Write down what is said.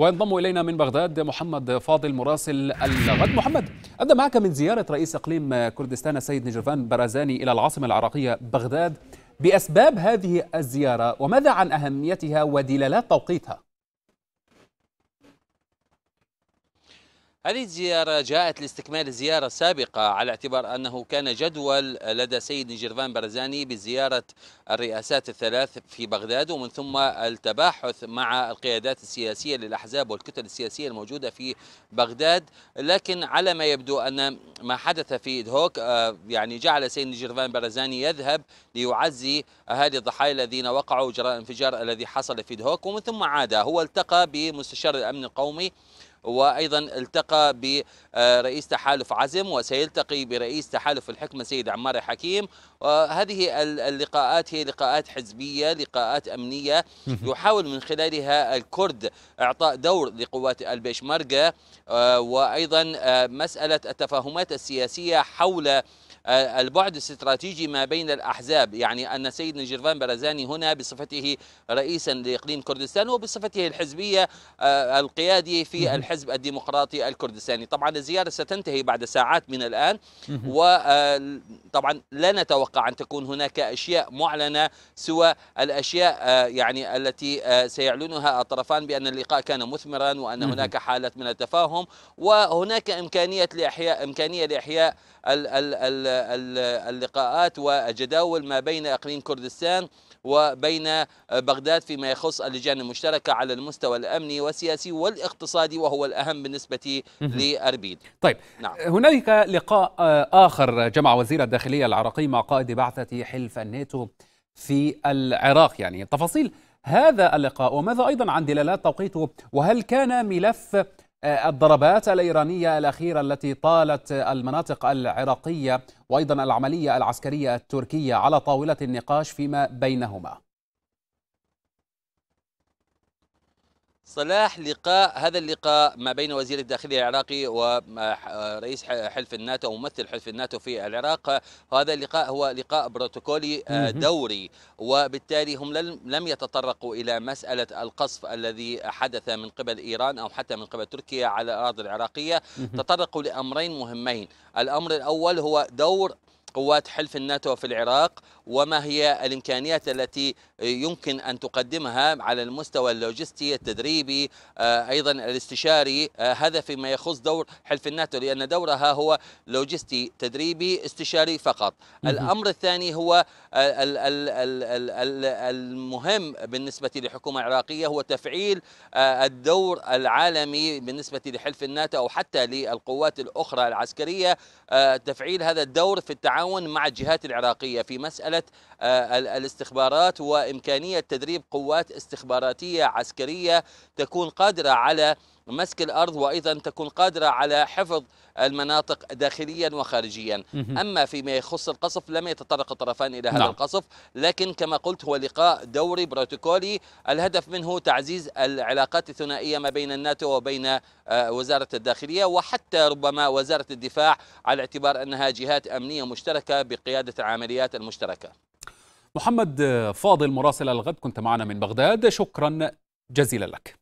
وينضم إلينا من بغداد محمد فاضل مراسل الغد محمد ابدا معك من زيارة رئيس إقليم كردستان السيد نجرفان برازاني إلى العاصمة العراقية بغداد بأسباب هذه الزيارة وماذا عن أهميتها ودلالات توقيتها؟ هذه الزيارة جاءت لاستكمال زيارة سابقة على اعتبار أنه كان جدول لدى سيد نجرفان برزاني بزيارة الرئاسات الثلاث في بغداد ومن ثم التباحث مع القيادات السياسية للأحزاب والكتل السياسية الموجودة في بغداد لكن على ما يبدو أن ما حدث في دهوك آه، يعني جعل سيد نجرفان برزاني يذهب ليعزي أهالي الضحايا الذين وقعوا جراء الانفجار الذي حصل في دهوك ومن ثم عاد هو التقى بمستشار الأمن القومي وأيضا التقى برئيس تحالف عزم وسيلتقي برئيس تحالف الحكمة سيد عمار حكيم وهذه اللقاءات هي لقاءات حزبية لقاءات أمنية يحاول من خلالها الكرد إعطاء دور لقوات البيشمركة آه، وأيضا آه، مسألة التفاهمات السياسية حول آه، البعد الاستراتيجي ما بين الأحزاب يعني أن سيدنا نجيرفان برزاني هنا بصفته رئيسا لإقليم كردستان وبصفته الحزبية آه، القيادي في الحزب الديمقراطي الكردستاني طبعا الزيارة ستنتهي بعد ساعات من الآن وطبعا آه، لا نتوقع أن تكون هناك أشياء معلنة سوى الأشياء يعني التي سيعلنها الطرفان بأن اللقاء كان مثمرا وأن هناك حالة من التفاهم وهناك إمكانية لإحياء إمكانية لإحياء ال ال ال اللقاءات والجداول ما بين اقليم كردستان وبين بغداد فيما يخص اللجان المشتركه على المستوى الامني والسياسي والاقتصادي وهو الاهم بالنسبه لاربيل. طيب نعم. هنالك لقاء اخر جمع وزير الداخليه العراقي مع قائد بعثه حلف الناتو في العراق يعني تفاصيل هذا اللقاء وماذا ايضا عن دلالات توقيته وهل كان ملف آه، الضربات الإيرانية الأخيرة التي طالت المناطق العراقية وأيضا العملية العسكرية التركية على طاولة النقاش فيما بينهما صلاح لقاء هذا اللقاء ما بين وزير الداخلية العراقي ورئيس حلف الناتو وممثل حلف الناتو في العراق هذا اللقاء هو لقاء بروتوكولي آه، دوري وبالتالي هم لم يتطرقوا إلى مسألة القصف الذي حدث من قبل إيران أو حتى من قبل تركيا على الأراضي العراقية تطرقوا لأمرين مهمين الأمر الأول هو دور قوات حلف الناتو في العراق وما هي الإمكانيات التي يمكن أن تقدمها على المستوى اللوجستي التدريبي آه، أيضا الاستشاري آه، هذا فيما يخص دور حلف الناتو لأن دورها هو لوجستي تدريبي استشاري فقط الأمر الثاني هو آه، المهم بالنسبة للحكومة العراقية هو تفعيل الدور العالمي بالنسبة لحلف الناتو أو حتى للقوات الأخرى العسكرية تفعيل هذا الدور في التعامل التعاون مع الجهات العراقية في مسألة آه، الاستخبارات وإمكانية تدريب قوات استخباراتية عسكرية تكون قادرة على مسك الارض وايضا تكون قادره على حفظ المناطق داخليا وخارجيا اما فيما يخص القصف لم يتطرق الطرفان الى هذا نعم. القصف لكن كما قلت هو لقاء دوري بروتوكولي الهدف منه تعزيز العلاقات الثنائيه ما بين الناتو وبين آه، وزاره الداخليه وحتى ربما وزاره الدفاع على اعتبار انها جهات امنيه مشتركه بقياده العمليات المشتركه محمد آه، فاضل مراسل الغد كنت معنا من بغداد شكرا جزيلا لك